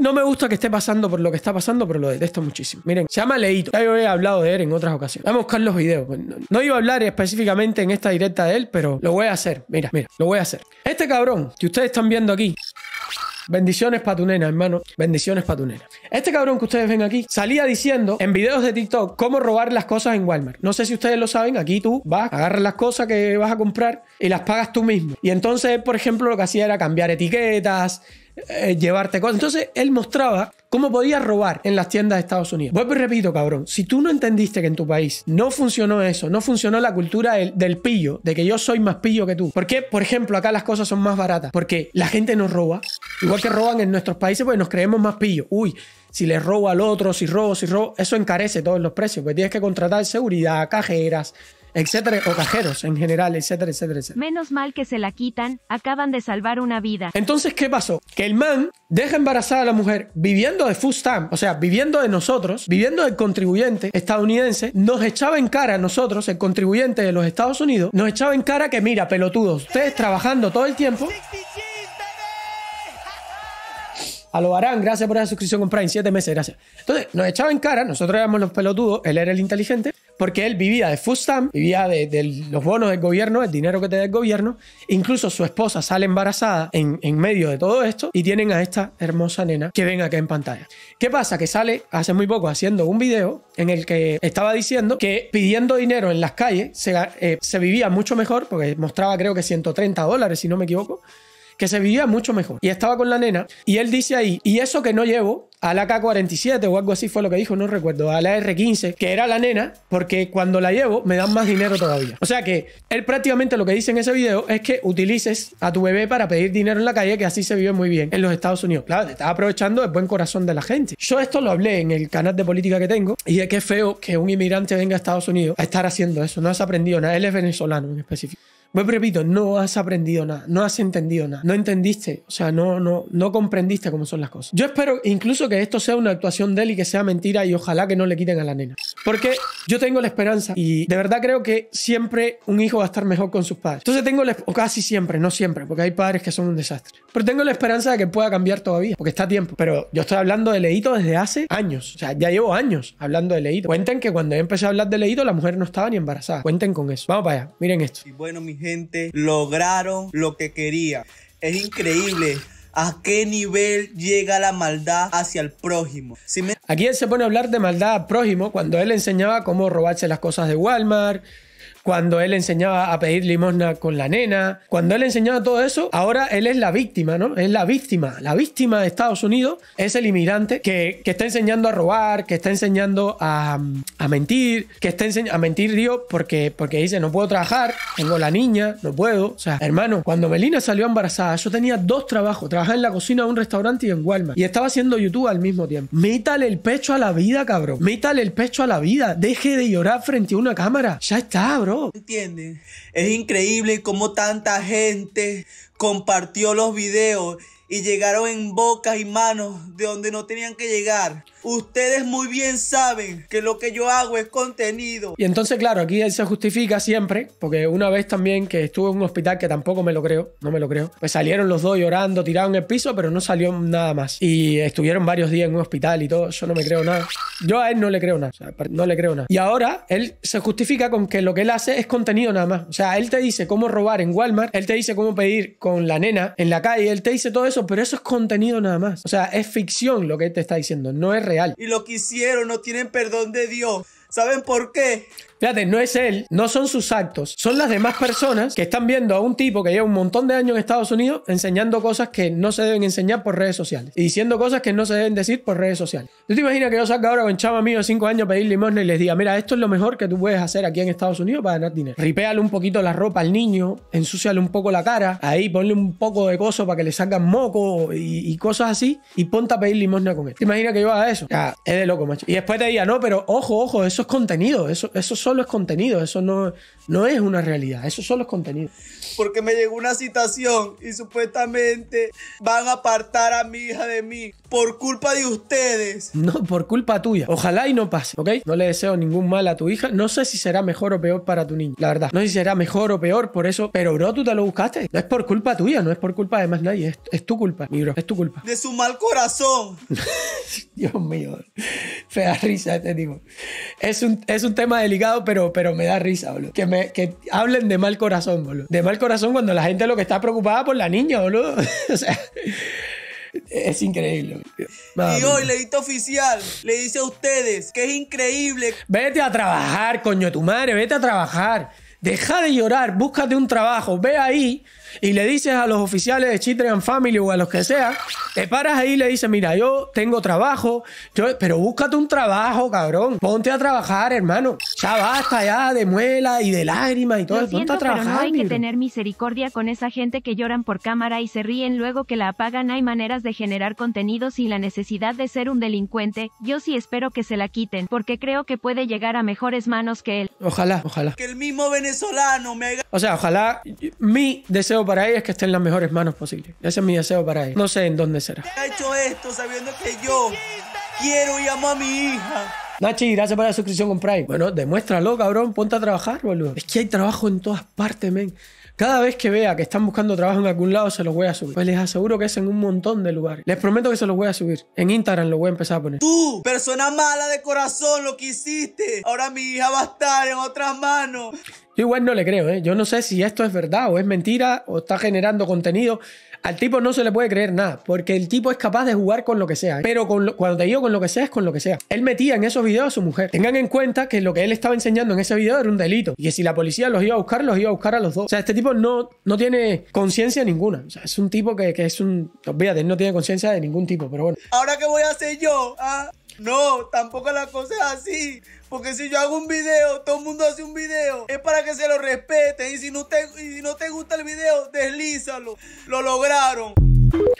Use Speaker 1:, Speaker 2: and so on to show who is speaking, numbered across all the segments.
Speaker 1: No me gusta que esté pasando por lo que está pasando, pero lo detesto muchísimo. Miren, se llama Leito. Ya he hablado de él en otras ocasiones. Vamos a buscar los videos. Pues, no iba a hablar específicamente en esta directa de él, pero lo voy a hacer. Mira, mira, lo voy a hacer. Este cabrón que ustedes están viendo aquí, Bendiciones para tu nena, hermano. Bendiciones para tu nena. Este cabrón que ustedes ven aquí salía diciendo en videos de TikTok cómo robar las cosas en Walmart. No sé si ustedes lo saben, aquí tú vas, agarras las cosas que vas a comprar y las pagas tú mismo. Y entonces, por ejemplo, lo que hacía era cambiar etiquetas, eh, llevarte cosas. Entonces él mostraba cómo podías robar en las tiendas de Estados Unidos. Vuelvo y repito, cabrón, si tú no entendiste que en tu país no funcionó eso, no funcionó la cultura del, pillo, de que yo soy más pillo que tú. Porque, por ejemplo, acá las cosas son más baratas? Porque la gente nos roba, igual que roban en nuestros países, pues nos creemos más pillo. Uy, si le robo al otro, si robo, si robo, eso encarece todos los precios, porque tienes que contratar seguridad, cajeras, etcétera, o cajeros en general, etcétera, etcétera,
Speaker 2: etcétera. Menos mal que se la quitan, acaban de salvar una vida.
Speaker 1: Entonces, ¿qué pasó? Que el man deja embarazada a la mujer viviendo de full o sea, viviendo de nosotros, viviendo del contribuyente estadounidense, nos echaba en cara a nosotros, el contribuyente de los Estados Unidos, nos echaba en cara que, mira, pelotudos, ustedes trabajando todo el tiempo a lo harán, gracias por esa suscripción con Prime, siete meses, gracias. Entonces, nos echaba en cara, nosotros éramos los pelotudos, él era el inteligente, porque él vivía de Fustam, vivía de, los bonos del gobierno, el dinero que te da el gobierno. Incluso su esposa sale embarazada en, medio de todo esto y tienen a esta hermosa nena que ven acá en pantalla. ¿Qué pasa? Que sale hace muy poco haciendo un video en el que estaba diciendo que pidiendo dinero en las calles se, eh, se vivía mucho mejor, porque mostraba creo que 130 dólares, si no me equivoco que se vivía mucho mejor. Y estaba con la nena y él dice ahí, y eso que no llevo a la K47 o algo así fue lo que dijo, no recuerdo, a la R15, que era la nena, porque cuando la llevo me dan más dinero todavía. O sea que él prácticamente lo que dice en ese video es que utilices a tu bebé para pedir dinero en la calle, que así se vive muy bien en los Estados Unidos. Claro, te estás aprovechando el buen corazón de la gente. Yo esto lo hablé en el canal de política que tengo y es que es feo que un inmigrante venga a Estados Unidos a estar haciendo eso. No has aprendido nada, él es venezolano en específico. Muy no has aprendido nada, no has entendido nada, no entendiste, o sea, no, no, no comprendiste cómo son las cosas. Yo espero incluso que esto sea una actuación de él y que sea mentira y ojalá que no le quiten a la nena. Porque yo tengo la esperanza y de verdad creo que siempre un hijo va a estar mejor con sus padres. Entonces tengo la, o casi siempre, no siempre, porque hay padres que son un desastre. Pero tengo la esperanza de que pueda cambiar todavía, porque está tiempo. Pero yo estoy hablando de Leito desde hace años, o sea, ya llevo años hablando de Leito. Cuenten que cuando yo empecé a hablar de Leito, la mujer no estaba ni embarazada. Cuenten con eso. Vamos para allá, miren esto. Y
Speaker 3: bueno, gente lograron lo que quería. Es increíble a qué nivel llega la maldad hacia el prójimo. Aquí él se pone a hablar de maldad prójimo cuando él
Speaker 1: enseñaba cómo robarse las cosas de Walmart, cuando él enseñaba a pedir limosna con la nena, cuando él enseñaba todo eso, ahora él es la víctima, ¿no? Es la víctima. La víctima de Estados Unidos es el inmigrante que, está enseñando a robar, que está enseñando a, mentir, que está enseñando a mentir, Dios, porque, porque dice, no puedo trabajar, tengo la niña, no puedo. O sea, hermano, cuando Melina salió embarazada, yo tenía dos trabajos, trabajaba en la cocina de un restaurante y en Walmart, y estaba haciendo YouTube al mismo tiempo. Métale el pecho a la vida, cabrón. Métale el pecho a la vida. Deje de llorar frente a una cámara. Ya está, bro.
Speaker 3: ¿Entienden? Es increíble cómo tanta gente compartió los videos y llegaron en bocas y manos de donde no tenían que llegar. Ustedes muy bien saben que lo que yo hago es contenido.
Speaker 1: Y entonces, claro, aquí él se justifica siempre, porque una vez también que estuve en un hospital que tampoco me lo creo, no me lo creo, pues salieron los dos llorando, tiraron el piso, pero no salió nada más. Y estuvieron varios días en un hospital y todo, yo no me creo nada. Yo a él no le creo nada, no le creo nada. Y ahora él se justifica con que lo que él hace es contenido nada más. O sea, él te dice cómo robar en Walmart, él te dice cómo pedir con la nena en la calle, él te dice todo eso, pero eso es contenido nada más. O sea, es ficción lo que él te está diciendo, no es real.
Speaker 3: Y lo que hicieron no tienen perdón de Dios. ¿Saben por qué? Fíjate, no es él, no son
Speaker 1: sus actos, son las demás personas que están viendo a un tipo que lleva un montón de años en Estados Unidos enseñando cosas que no se deben enseñar por redes sociales y diciendo cosas que no se deben decir por redes sociales. ¿Tú te imaginas que yo salga ahora con chama mío de 5 años a pedir limosna y les diga, mira, esto es lo mejor que tú puedes hacer aquí en Estados Unidos para ganar dinero? Ripéale un poquito la ropa al niño, ensúciale un poco la cara, ahí ponle un poco de coso para que le salgan moco y, cosas así y ponte a pedir limosna con él. ¿Te imaginas que yo haga eso? Ah, es de loco, macho. Y después te diga, no, pero ojo, ojo, eso es contenido, eso, eso son solo es contenido, eso no, no es una realidad, eso solo es contenido.
Speaker 3: Porque me llegó una citación y supuestamente van a apartar a mi hija de mí por culpa de ustedes.
Speaker 1: No, por culpa tuya. Ojalá y no pase, ¿ok? No le deseo ningún mal a tu hija. No sé si será mejor o peor para tu niño, la verdad. No sé si será mejor o peor por eso, pero bro, tú te lo buscaste. No es por culpa tuya, no es por culpa de más nadie, es, es tu culpa, mi bro, es tu culpa.
Speaker 3: De su mal corazón.
Speaker 1: Dios mío, fea risa este tipo. Es un, es un tema delicado pero, pero me da risa, boludo. Que, me, que hablen de mal corazón, boludo. De mal corazón cuando la gente lo que está preocupada por la niña, boludo. o sea... Es increíble. y hoy,
Speaker 3: edito oficial, le dice a ustedes que es increíble.
Speaker 1: Vete a trabajar, coño, tu madre, vete a trabajar. Deja de llorar, búscate un trabajo, ve ahí y le dices a los oficiales de and Family o a los que sea, te paras ahí y le dices, mira, yo tengo trabajo, pero búscate un trabajo, cabrón. Ponte a trabajar, hermano. Ya basta ya de muela y de lágrimas y todo. Ponte a trabajar, pero no hay que
Speaker 2: tener misericordia con esa gente que lloran por cámara y se ríen luego que la apagan. Hay maneras de generar contenido sin la necesidad de ser un delincuente. Yo sí espero que se la quiten, porque creo que puede llegar a mejores manos que él.
Speaker 1: Ojalá, ojalá. Que
Speaker 2: el mismo venezolano me...
Speaker 1: O sea, ojalá mi deseo para ella es que esté en las mejores manos posibles. Ese es mi deseo para ella. No sé en dónde será.
Speaker 2: Ha hecho
Speaker 3: esto sabiendo que yo quiero y amo a mi hija.
Speaker 1: Nachi, gracias por la suscripción con Prime. Bueno, demuéstralo, cabrón. Ponte a trabajar, boludo. Es que hay trabajo en todas partes, men. Cada vez que vea que están buscando trabajo en algún lado, se los voy a subir. Pues les aseguro que es en un montón de lugares. Les prometo que se los voy a subir. En Instagram lo voy a empezar a poner. Tú,
Speaker 3: persona mala de corazón, lo que hiciste. Ahora mi hija va a estar en otras manos.
Speaker 1: Yo igual no le creo, ¿eh? Yo no sé si esto es verdad o es mentira o está generando contenido. Al tipo no se le puede creer nada, porque el tipo es capaz de jugar con lo que sea. ¿eh? Pero cuando te digo con lo que sea, es con lo que sea. Él metía en esos videos a su mujer. Tengan en cuenta que lo que él estaba enseñando en ese video era un delito. Y que si la policía los iba a buscar, los iba a buscar a los dos. O sea, este tipo no, no tiene conciencia ninguna. O sea, es un tipo que, es un... él no tiene conciencia de ningún tipo, pero bueno.
Speaker 3: ¿Ahora qué voy a hacer yo? Ah, no, tampoco la cosa es así. Porque si yo hago un video, todo el mundo hace un video, es para que se lo respeten. Y si no te, no te gusta el video, deslízalo. Lo lograron.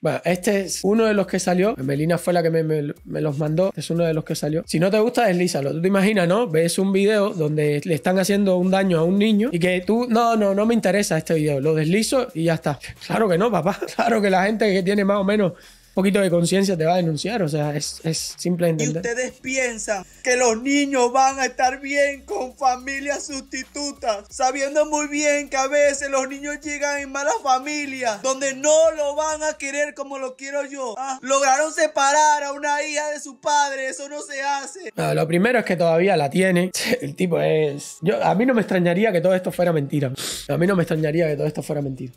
Speaker 1: Bueno, este es uno de los que salió. Melina fue la que me, me, los mandó. Este es uno de los que salió. Si no te gusta, deslízalo. Tú te imaginas, ¿no? Ves un video donde le están haciendo un daño a un niño y que tú, no, no, no me interesa este video. Lo deslizo y ya está. Claro que no, papá. Claro que la gente que tiene más o menos poquito de conciencia te va a denunciar, o sea, es, es simple entender. Y
Speaker 3: ustedes piensan que los niños van a estar bien con familias sustitutas, sabiendo muy bien que a veces los niños llegan en malas familias, donde no lo van a querer como lo quiero yo. Ah, lograron separar a una hija de su padre, eso no se hace. No, lo primero
Speaker 1: es que todavía la tiene. El tipo es... Yo, a mí no me extrañaría que todo esto fuera mentira. A mí no me extrañaría que todo esto fuera mentira.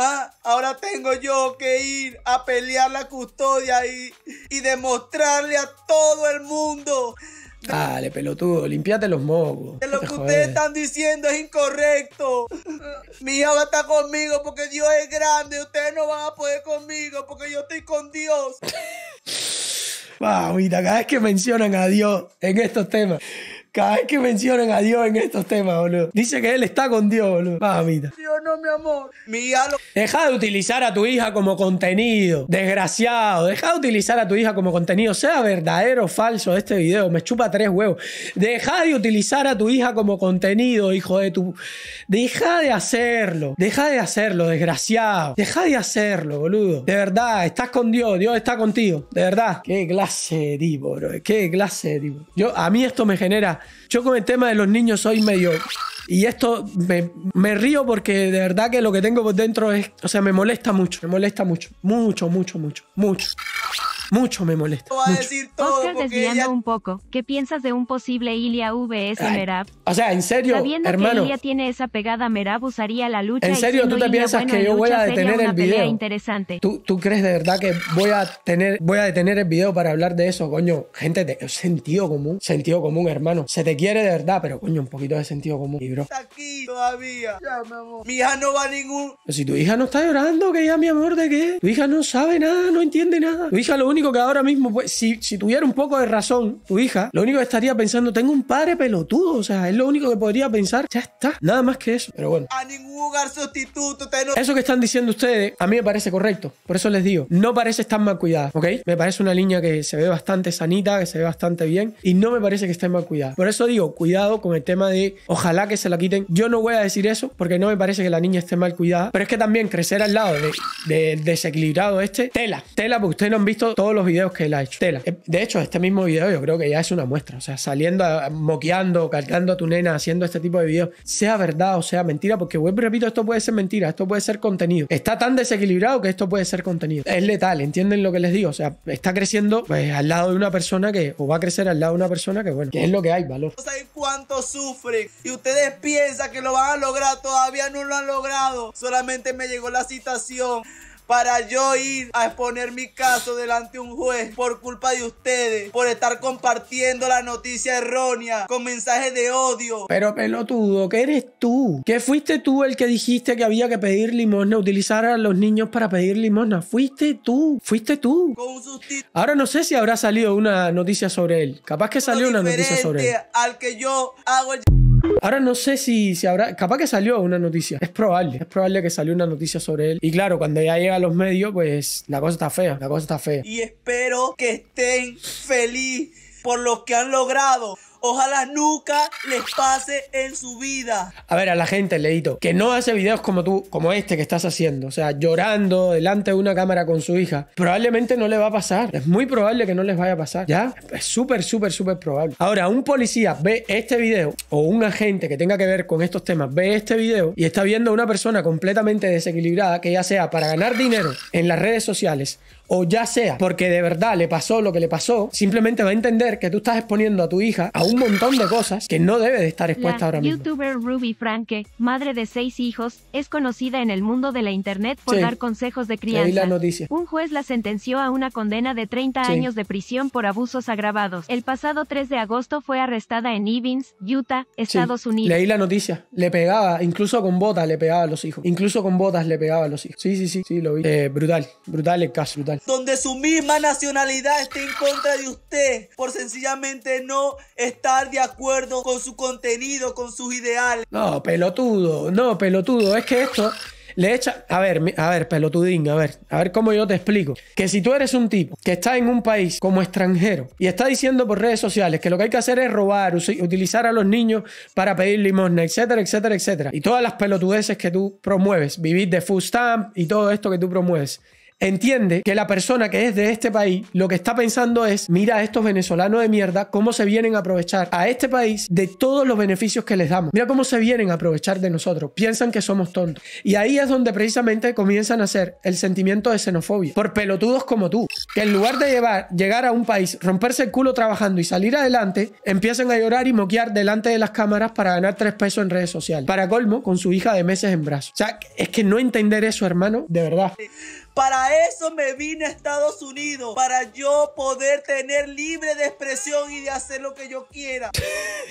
Speaker 3: Ah, ahora tengo yo que ir a pelear la custodia y, y demostrarle a todo el mundo. Dale,
Speaker 1: pelotudo, limpiate los mocos. Lo
Speaker 3: que ustedes están diciendo es incorrecto. Mi hija va a estar conmigo porque Dios es grande. Ustedes no van a poder conmigo porque yo estoy con Dios.
Speaker 1: cada vez que mencionan a Dios en estos temas, cada vez que mencionan a Dios en estos temas, boludo. Dice que él está con Dios, boludo. Mamita.
Speaker 3: Dios no, mi amor.
Speaker 1: Deja de utilizar a tu hija como contenido. Desgraciado. Deja de utilizar a tu hija como contenido. Sea verdadero o falso este video. Me chupa tres huevos. Deja de utilizar a tu hija como contenido, hijo de tu. Deja de hacerlo. Deja de hacerlo, desgraciado. Deja de hacerlo, boludo. De verdad, estás con Dios. Dios está contigo. De verdad. Qué clase de tipo, Qué clase de Yo, a mí esto me genera yo con el tema de los niños soy medio... Y esto me, río porque de verdad que lo que tengo por dentro es, o sea, me molesta mucho, me molesta mucho, mucho, mucho, mucho, mucho. Mucho me molesta. voy a decir todo
Speaker 2: Oscar desviando un poco. ¿Qué piensas de un posible Ilia VS
Speaker 1: O sea, en serio, Sabiendo hermano. que Ilia
Speaker 2: tiene esa pegada, Merab usaría la lucha. En serio, ¿tú te piensas que yo voy a detener el video?
Speaker 1: ¿Tú, crees de verdad que voy a tener, voy a detener el video para hablar de eso, coño? Gente, de, sentido común, sentido común, hermano. Se te quiere de verdad, pero coño, un poquito de sentido común. Y bro. Está aquí
Speaker 3: todavía. Ya, mi amor. Mi hija no va a ningún.
Speaker 1: si tu hija no está llorando, que ya, mi amor, ¿de qué? Tu hija no sabe nada, no entiende nada. Tu hija lo único único que ahora mismo, pues, si, tuviera un poco de razón tu hija, lo único que estaría pensando, tengo un padre pelotudo, o sea, es lo único que podría pensar, ya está, nada más que eso, pero bueno. A ningún lugar sustituto Eso que están diciendo ustedes, a mí me parece correcto, por eso les digo, no parece estar mal cuidada, ¿ok? Me parece una niña que se ve bastante sanita, que se ve bastante bien, y no me parece que esté mal cuidada. Por eso digo, cuidado con el tema de, ojalá que se la quiten. Yo no voy a decir eso, porque no me parece que la niña esté mal cuidada, pero es que también crecer al lado del desequilibrado este, tela, tela, porque ustedes no han visto todo los videos que él ha hecho. Eh, de hecho, este mismo video yo creo que ya es una muestra. O sea, saliendo, moqueando, cargando a tu nena, haciendo este tipo de videos, sea verdad o sea mentira, porque vuelvo repito, esto puede ser mentira, esto puede ser contenido. Está tan desequilibrado que esto puede ser contenido. Es letal, ¿entienden lo que les digo? O sea, está creciendo pues, al lado de una persona que, o va a crecer al lado de una persona que, bueno, que es lo que hay, valor. No saben
Speaker 3: cuánto sufren y ustedes piensan que lo van a lograr, todavía no lo han logrado. Solamente me llegó la citación para yo ir a exponer mi caso delante de un juez por culpa de ustedes, por estar compartiendo la noticia errónea con mensajes de odio.
Speaker 1: Pero pelotudo, ¿qué eres tú? ¿Qué fuiste tú el que dijiste que había que pedir limosna, utilizar a los niños para pedir limosna? Fuiste tú, fuiste tú. Ahora no sé si habrá salido una noticia sobre él. Capaz que salió una noticia sobre él.
Speaker 3: Al que yo hago el...
Speaker 1: Ahora no sé si, habrá, capaz que salió una noticia, es probable, es probable que salió una noticia sobre él. Y claro, cuando ya llega a los medios, pues la cosa está fea, la cosa está fea. Y
Speaker 3: espero que estén felices por lo que han logrado. Ojalá nunca les pase en su vida.
Speaker 1: A ver, a la gente, Leito, que no hace videos como tú, como este que estás haciendo, o sea, llorando delante de una cámara con su hija, probablemente no le va a pasar. Es muy probable que no les vaya a pasar, ¿ya? Es súper, súper, súper probable. Ahora, un policía ve este video o un agente que tenga que ver con estos temas ve este video y está viendo a una persona completamente desequilibrada que ya sea para ganar dinero en las redes sociales o ya sea porque de verdad le pasó lo que le pasó, simplemente va a entender que tú estás exponiendo a tu hija a un montón de cosas que no debe de estar expuesta ahora mismo. La
Speaker 2: youtuber Ruby Franke, madre de seis hijos, es conocida en el mundo de la internet por dar consejos de crianza. La noticia. Un juez la sentenció a una condena de 30 años de prisión por abusos agravados. El pasado 3 de agosto fue arrestada en Evans, Utah, Estados Unidos. Leí
Speaker 1: la noticia. Le pegaba, incluso con botas le pegaba a los hijos. Incluso con botas le pegaba a los hijos. Sí, sí, sí, sí, lo vi. Eh, brutal, brutal el caso, brutal.
Speaker 2: Donde
Speaker 3: su misma nacionalidad esté en contra de usted por sencillamente no es estar de acuerdo con su contenido, con sus ideales. No,
Speaker 1: pelotudo, no, pelotudo, es que esto le echa, a ver, a ver, pelotudín, a ver, a ver cómo yo te explico, que si tú eres un tipo que está en un país como extranjero y está diciendo por redes sociales que lo que hay que hacer es robar, utilizar a los niños para pedir limosna, etcétera, etcétera, etcétera, y todas las pelotudeces que tú promueves, vivir de food stamp y todo esto que tú promueves, entiende que la persona que es de este país lo que está pensando es, mira a estos venezolanos de mierda, cómo se vienen a aprovechar a este país de todos los beneficios que les damos. Mira cómo se vienen a aprovechar de nosotros. Piensan que somos tontos. Y ahí es donde precisamente comienzan a hacer el sentimiento de xenofobia por pelotudos como tú. Que en lugar de llevar, llegar a un país, romperse el culo trabajando y salir adelante, empiezan a llorar y moquear delante de las cámaras para ganar tres pesos en redes sociales. Para colmo, con su hija de meses en brazos. O sea, es que no entender eso, hermano, de verdad.
Speaker 3: Para eso me vine a Estados Unidos, para yo poder tener libre de expresión y de hacer lo que yo quiera.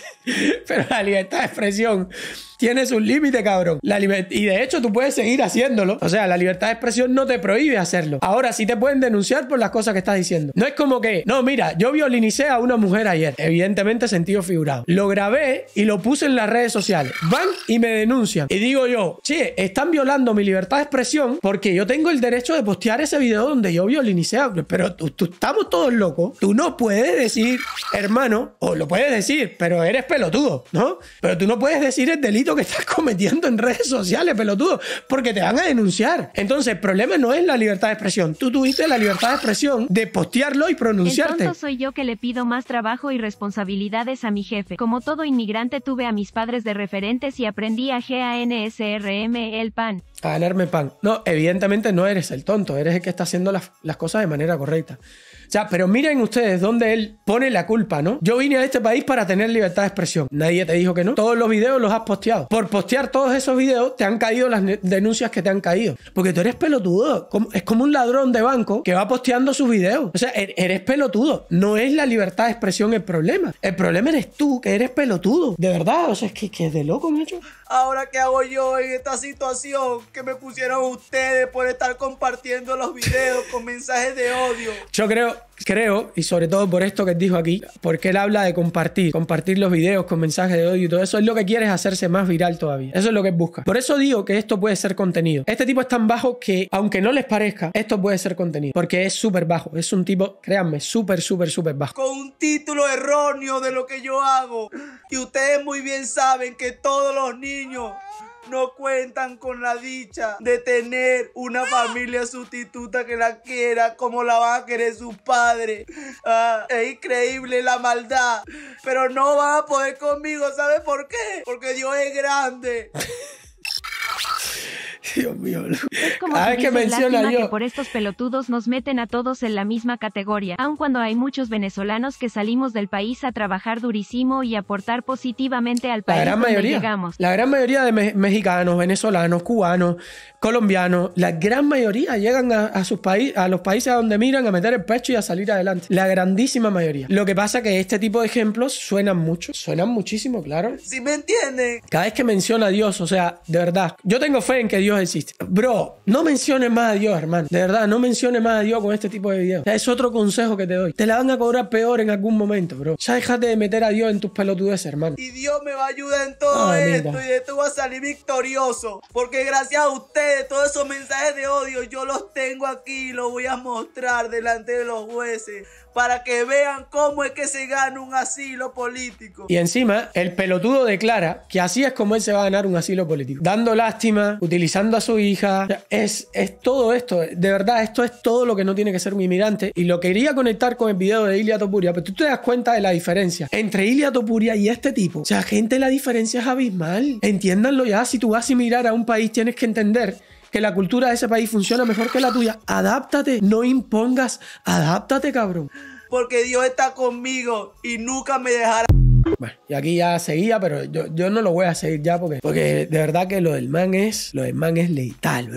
Speaker 1: Pero la libertad de expresión tienes un límite, cabrón. La y de hecho, tú puedes seguir haciéndolo. O sea, la libertad de expresión no te prohíbe hacerlo. Ahora sí te pueden denunciar por las cosas que estás diciendo. No es como que, no, mira, yo violinicé a una mujer ayer. Evidentemente, sentido figurado. Lo grabé y lo puse en las redes sociales. Van y me denuncian. Y digo yo, che, están violando mi libertad de expresión porque yo tengo el derecho de postear ese video donde yo violinicé a. Pero tú, estamos todos locos. Tú no puedes decir, hermano, o lo puedes decir, pero eres pelotudo, ¿no? Pero tú no puedes decir el delito que estás cometiendo en redes sociales, pelotudo, porque te van a denunciar. Entonces, el problema no es la libertad de expresión. Tú tuviste la libertad de expresión de postearlo y pronunciarte. El tonto
Speaker 2: soy yo que le pido más trabajo y responsabilidades a mi jefe. Como todo inmigrante tuve a mis padres de referentes y aprendí a GANSRM el pan.
Speaker 1: A ganarme pan. No, evidentemente no eres el tonto, eres el que está haciendo las, las cosas de manera correcta. O sea, pero miren ustedes dónde él pone la culpa, ¿no? Yo vine a este país para tener libertad de expresión. Nadie te dijo que no. Todos los videos los has posteado. Por postear todos esos videos te han caído las denuncias que te han caído. Porque tú eres pelotudo. Es como un ladrón de banco que va posteando sus videos. O sea, er-, eres pelotudo. No es la libertad de expresión el problema. El problema eres tú, que eres pelotudo. De verdad, o sea, es que, que es de loco, macho.
Speaker 3: Ahora, ¿qué hago yo en esta situación que me pusieron ustedes por estar compartiendo los videos con mensajes de odio?
Speaker 1: Yo creo, creo, y sobre todo por esto que dijo aquí, porque él habla de compartir, compartir los videos con mensajes de odio y todo eso, es lo que quiere es hacerse más viral todavía. Eso es lo que busca. Por eso digo que esto puede ser contenido. Este tipo es tan bajo que, aunque no les parezca, esto puede ser contenido, porque es súper bajo. Es un tipo, créanme, súper, súper, súper bajo.
Speaker 3: Con un título erróneo de lo que yo hago. Y ustedes muy bien saben que todos los niños no cuentan con la dicha de tener una familia sustituta que la quiera como la van a querer sus padres. Ah, es increíble la maldad, pero no van a poder conmigo, ¿sabes por qué? Porque Dios es grande.
Speaker 2: Dios mío. Es que menciona yo. que por estos pelotudos nos meten a todos en la misma categoría, aun cuando hay muchos venezolanos que salimos del país a trabajar durísimo y aportar positivamente al país la gran mayoría, llegamos. La gran
Speaker 1: mayoría de mexicanos, venezolanos, cubanos, colombianos, la gran mayoría llegan a, sus países, a los países a donde miran a meter el pecho y a salir adelante. La grandísima mayoría. Lo que pasa que este tipo de ejemplos suenan mucho, suenan muchísimo, claro. Si me entienden. Cada vez que menciona a Dios, o sea, de verdad, yo tengo fe en que Dios Bro, no menciones más a Dios, hermano. De verdad, no menciones más a Dios con este tipo de videos. es otro consejo que te doy. Te la van a cobrar peor en algún momento, bro. Ya déjate de meter a Dios en tus pelotudes, hermano.
Speaker 3: Y Dios me va a ayudar en todo esto y de tú vas a salir victorioso. Porque gracias a ustedes, todos esos mensajes de odio, yo los tengo aquí y los voy a mostrar delante de los jueces para que vean cómo es que se gana un asilo político.
Speaker 1: Y encima, el pelotudo declara que así es como él se va a ganar un asilo político. Dando lástima, utilizando a su hija. es, es todo esto. De verdad, esto es todo lo que no tiene que ser un inmigrante. Y lo quería conectar con el video de Ilia Topuria, pero tú te das cuenta de la diferencia entre Ilia Topuria y este tipo. O sea, gente, la diferencia es abismal. Entiéndanlo ya. Si tú vas a mirar a un país, tienes que entender que la cultura de ese país funciona mejor que la tuya, adáptate, no impongas, adáptate, cabrón.
Speaker 3: Porque Dios está conmigo y nunca me dejará.
Speaker 1: Bueno, y aquí ya seguía, pero yo, no lo voy a seguir ya porque, porque de verdad que lo del man es, lo del man es letal.